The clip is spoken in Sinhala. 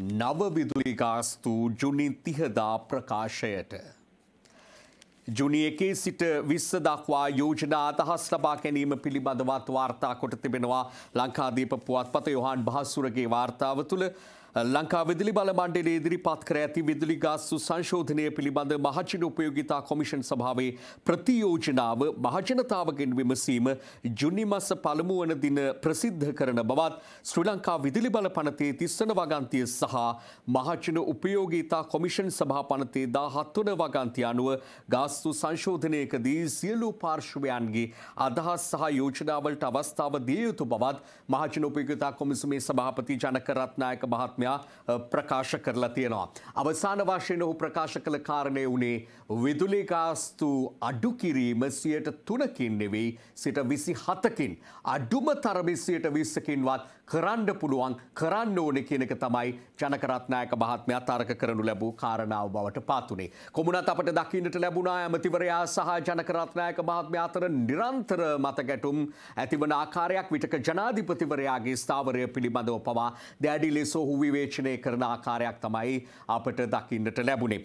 නවවිදුලි ගාස්තු ජුනි තිහදා ප්‍රකාශයට. ජුනි එකේ සිට විස්ස දක්වා යෝජනා අදහස් ලබා ගැනීම පිළිබඳවත් වාර්තා කොට තිබෙනවා ලංකාදීප පුවත්පත යොහන් භාසුරගේ වාර්තාව තුළ ලංකා විදුලි බලමණ්ඩලයේ ඉදිරිපත් කර ඇති විදුලි ගාස්තු සංශෝධනය පිළිබඳ මහජන උපයෝගිතා කොමිෂන් සභාවේ ප්‍රතියෝජනාව මහජනතාවගෙන් විමසීම ජුනි මස පළමු වන දින ප්‍රසිද්ධ කරන බවත් ශ්‍රී ලංකා විදුලි බල පනතේ තිස්වන වගන්තිය සහ මහජන උපයෝගිතා කොමිෂන් සභා පනතේ 17 වන වගන්තිය අනුව ගාස්තු සංශෝධනයකදී සියලු පාර්ශ්වයන්ගේ අදහස් සහ යෝජනාවලට අවස්ථාව දිය යුතු බවත් මහජන උපයෝගිතා කොමිසමේ සභාපති ජනක රත්නායක මහත්මයා මහත්මයා ප්‍රකාශ කරලා තියෙනවා. අවසාන වශයෙන් ඔහු ප්‍රකාශ කළ කාරණය වුණේ විදුලි ගාස්තු අඩු කිරීම සියයට තුනකින් නෙවෙයි සිට විසි හතකින්. අඩුම තරමි සියට විස්සකින්වත් කරන්න පුළුවන් කරන්න ඕන කියනක තමයි ජනකරත්නායක මහත්මයා තර්ක කරනු ලැබූ කාරණාව බවට පාතුනේ. කොමුණත් අපට දකින්නට ලැබුණා ඇමතිවරයා සහ ජනකරත්නායක මහත්මයා අතර නිරන්තර මත ගැටුම් ඇතිවන ආකාරයක් විටක ජනාධිපතිවරයාගේ ස්ථාවරය පිළිබඳව පවා දැඩි ලෙස ඔහු විවේචනය කරන ආකාරයක් තමයි අපට දකින්නට ලැබුණේ.